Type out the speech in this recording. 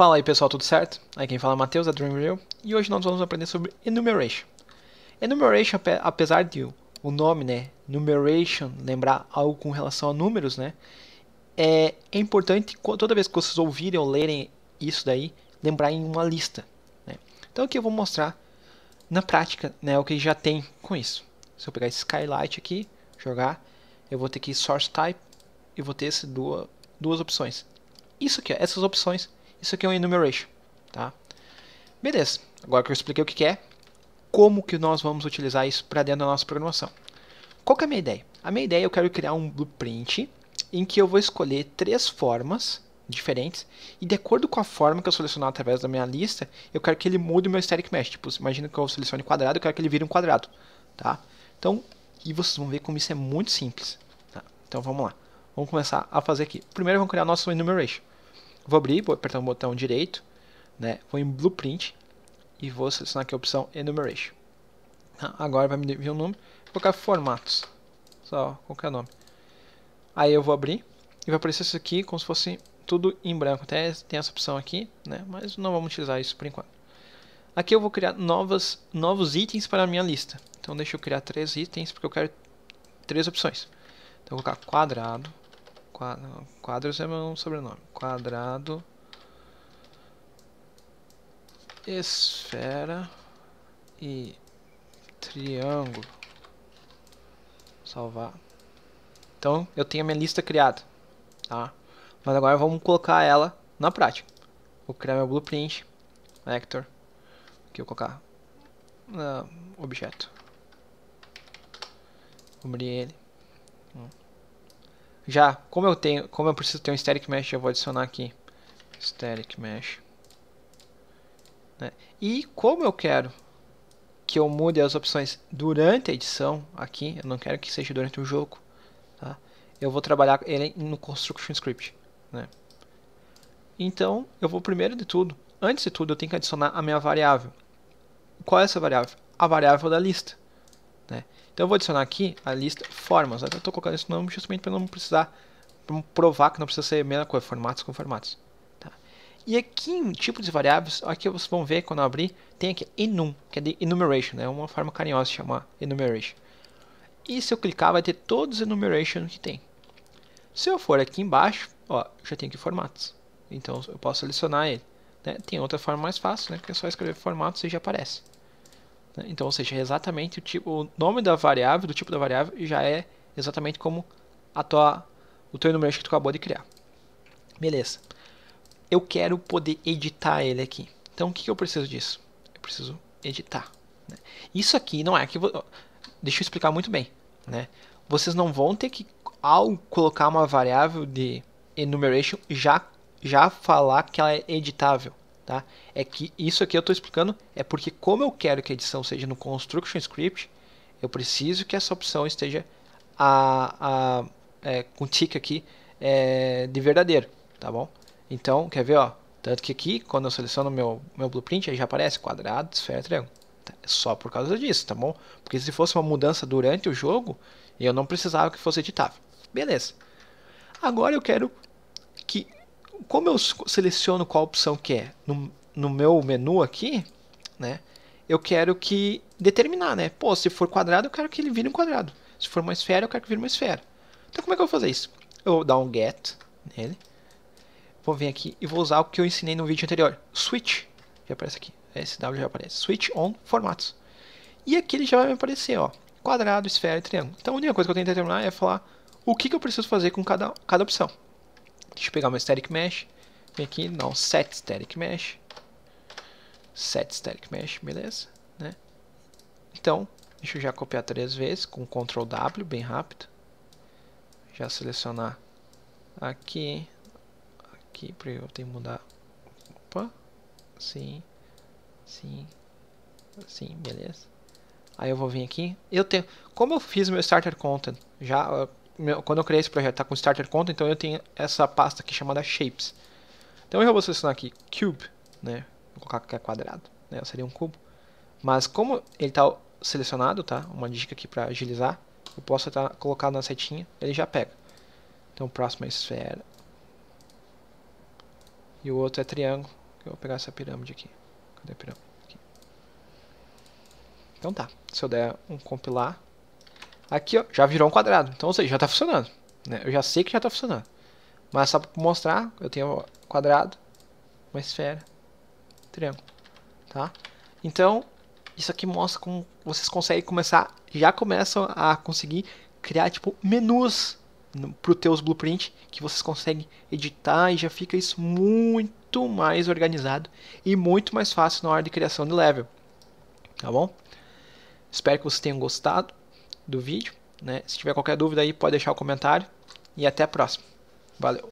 Fala aí pessoal, tudo certo? Aqui quem fala é Matheus da é Dreamreel e hoje nós vamos aprender sobre enumeration. Enumeration, apesar de o nome, né, numeration, lembrar algo com relação a números, né, é, é importante toda vez que vocês ouvirem ou lerem isso daí, lembrar em uma lista. Né? Então aqui eu vou mostrar na prática né, o que já tem com isso. Se eu pegar esse skylight aqui, jogar, eu vou ter que source type e vou ter essas duas, duas opções. Isso aqui, ó, essas opções isso aqui é um enumeration, tá? Beleza, agora que eu expliquei o que é, como que nós vamos utilizar isso para dentro da nossa programação. Qual que é a minha ideia? A minha ideia é eu quero criar um blueprint em que eu vou escolher três formas diferentes e de acordo com a forma que eu selecionar através da minha lista, eu quero que ele mude o meu static mesh. Tipo, imagina que eu selecione quadrado, eu quero que ele vire um quadrado, tá? Então, e vocês vão ver como isso é muito simples. Tá? Então vamos lá, vamos começar a fazer aqui. Primeiro vamos criar nosso enumeration. Vou abrir, vou apertar o botão direito, né? vou em Blueprint e vou selecionar aqui a opção Enumeration. Ah, agora vai me vir um nome, vou colocar Formatos, só qualquer nome. Aí eu vou abrir e vai aparecer isso aqui como se fosse tudo em branco. Até tem essa opção aqui, né? mas não vamos utilizar isso por enquanto. Aqui eu vou criar novas, novos itens para a minha lista. Então deixa eu criar três itens porque eu quero três opções. Então vou colocar quadrado, Quadro, é meu sobrenome. Quadrado. Esfera. E triângulo. Salvar. Então, eu tenho a minha lista criada. Tá? Mas agora vamos colocar ela na prática. Vou criar meu blueprint. Vector. Aqui eu vou colocar. Uh, objeto. abrir ele. Hum. Já, como eu tenho, como eu preciso ter um static mesh, eu vou adicionar aqui. Static mesh. Né? E como eu quero que eu mude as opções durante a edição aqui, eu não quero que seja durante o jogo, tá? Eu vou trabalhar ele no construction script, né? Então, eu vou primeiro de tudo, antes de tudo, eu tenho que adicionar a minha variável. Qual é essa variável? A variável da lista, né? Então eu vou adicionar aqui a lista formas. Eu estou colocando esse nome justamente para não precisar pra provar que não precisa ser a mesma coisa, formatos com formatos. Tá? E aqui em tipo de variáveis, aqui vocês vão ver quando eu abrir, tem aqui enum, que é de enumeration, né? é né? uma forma carinhosa de chamar enumeration. E se eu clicar vai ter todos os enumeration que tem. Se eu for aqui embaixo, ó, já tem aqui formatos. Então eu posso selecionar ele. Né? Tem outra forma mais fácil, né? que é só escrever formatos e já aparece. Então, ou seja, é exatamente o tipo, o nome da variável, do tipo da variável, já é exatamente como a tua, o teu enumeration que tu acabou de criar. Beleza. Eu quero poder editar ele aqui. Então, o que, que eu preciso disso? Eu preciso editar. Né? Isso aqui não é que deixa eu explicar muito bem, né? Vocês não vão ter que ao colocar uma variável de enumeration já já falar que ela é editável tá? É que isso aqui eu estou explicando é porque como eu quero que a edição seja no construction script, eu preciso que essa opção esteja a, a, é, com tick aqui é, de verdadeiro, tá bom? Então, quer ver, ó? Tanto que aqui, quando eu seleciono meu, meu blueprint, aí já aparece quadrado, esfera, triângulo. Tá, é só por causa disso, tá bom? Porque se fosse uma mudança durante o jogo, eu não precisava que fosse editável. Beleza. Agora eu quero como eu seleciono qual opção que é? No, no meu menu aqui, né? Eu quero que determinar, né? Pô, se for quadrado, eu quero que ele vire um quadrado. Se for uma esfera, eu quero que vire uma esfera. Então como é que eu vou fazer isso? Eu vou dar um get nele. Vou vir aqui e vou usar o que eu ensinei no vídeo anterior. Switch. Já aparece aqui. SW já aparece. Switch on formatos. E aqui ele já vai me aparecer, ó. Quadrado, esfera e triângulo. Então a única coisa que eu tenho que determinar é falar o que, que eu preciso fazer com cada, cada opção. Deixa eu pegar meu Static Mesh. Vem aqui, não, set Static Mesh. Set Static Mesh, beleza? Né? Então, deixa eu já copiar três vezes com Ctrl W, bem rápido. Já selecionar aqui, aqui, porque eu tenho que mudar. Opa, sim, sim, sim, beleza. Aí eu vou vir aqui. Eu tenho, como eu fiz meu starter content já meu, quando eu criei esse projeto, está com starter conta, então eu tenho essa pasta aqui chamada shapes. Então eu já vou selecionar aqui cube, né? Vou colocar que é quadrado, né? Seria um cubo. Mas como ele está selecionado, tá? Uma dica aqui para agilizar, eu posso tá, colocar na setinha, ele já pega. Então próximo é esfera. E o outro é triângulo. Eu vou pegar essa pirâmide aqui. Cadê a pirâmide? Aqui. Então tá. Se eu der um compilar, Aqui, ó, já virou um quadrado. Então, ou seja, já está funcionando. Né? Eu já sei que já está funcionando. Mas só para mostrar, eu tenho um quadrado, uma esfera, um triângulo. Tá? Então, isso aqui mostra como vocês conseguem começar, já começam a conseguir criar tipo menus para os teus blueprint que vocês conseguem editar e já fica isso muito mais organizado e muito mais fácil na hora de criação de level. Tá bom? Espero que vocês tenham gostado do vídeo. Né? Se tiver qualquer dúvida aí, pode deixar o comentário. E até a próxima. Valeu!